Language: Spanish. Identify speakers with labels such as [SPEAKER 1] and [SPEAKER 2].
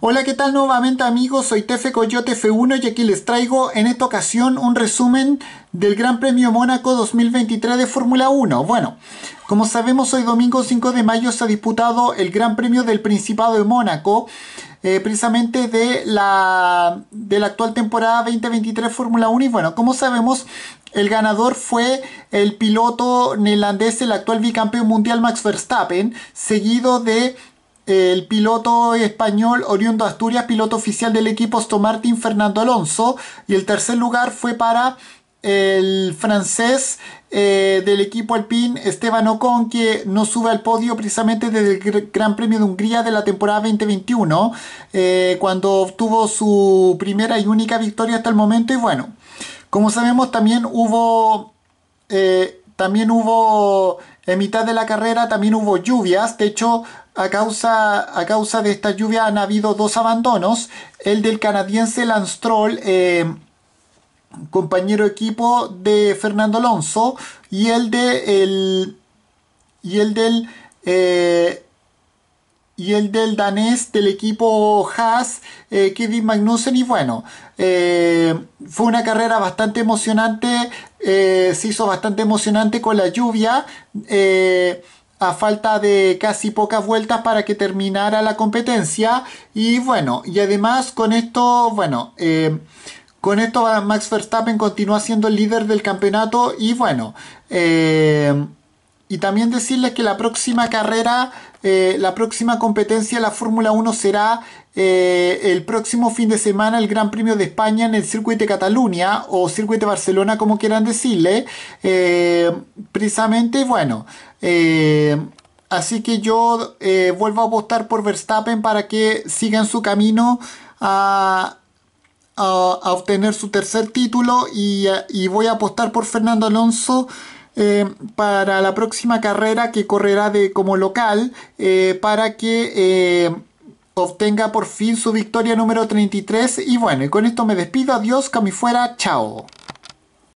[SPEAKER 1] Hola, ¿qué tal nuevamente amigos? Soy Tefe Coyote F1 y aquí les traigo en esta ocasión un resumen del Gran Premio Mónaco 2023 de Fórmula 1. Bueno, como sabemos hoy domingo 5 de mayo se ha disputado el Gran Premio del Principado de Mónaco, eh, precisamente de la, de la actual temporada 2023 Fórmula 1 y bueno, como sabemos el ganador fue el piloto neerlandés, el actual bicampeón mundial Max Verstappen, seguido de el piloto español oriundo Asturias, piloto oficial del equipo Aston Martin, Fernando Alonso. Y el tercer lugar fue para el francés eh, del equipo Alpine Esteban Ocon que no sube al podio precisamente desde el Gran Premio de Hungría de la temporada 2021 eh, cuando obtuvo su primera y única victoria hasta el momento y bueno como sabemos también hubo eh, también hubo, en mitad de la carrera, también hubo lluvias. De hecho, a causa, a causa de esta lluvia han habido dos abandonos. El del canadiense Lance Troll. Eh, compañero equipo de Fernando Alonso, y el de el, y el del eh, y el del danés del equipo Haas, eh, Kevin Magnussen. Y bueno, fue una carrera bastante emocionante eh, se hizo bastante emocionante con la lluvia. Eh, a falta de casi pocas vueltas para que terminara la competencia. Y bueno, y además con esto, bueno, eh, con esto Max Verstappen continúa siendo el líder del campeonato. Y bueno, y también decirles que la próxima carrera, eh, la próxima competencia de la Fórmula 1 será eh, el próximo fin de semana el Gran Premio de España en el Circuito de Cataluña o Circuito de Barcelona, como quieran decirle. Eh, precisamente, bueno. así que yo vuelvo a apostar por Verstappen para que sigan su camino a, a, obtener su tercer título y voy a apostar por Fernando Alonso. Eh, para la próxima carrera que correrá de, como local eh, para que eh, obtenga por fin su victoria número 33. Y bueno, y con esto me despido. Adiós, cami fuera. Chao.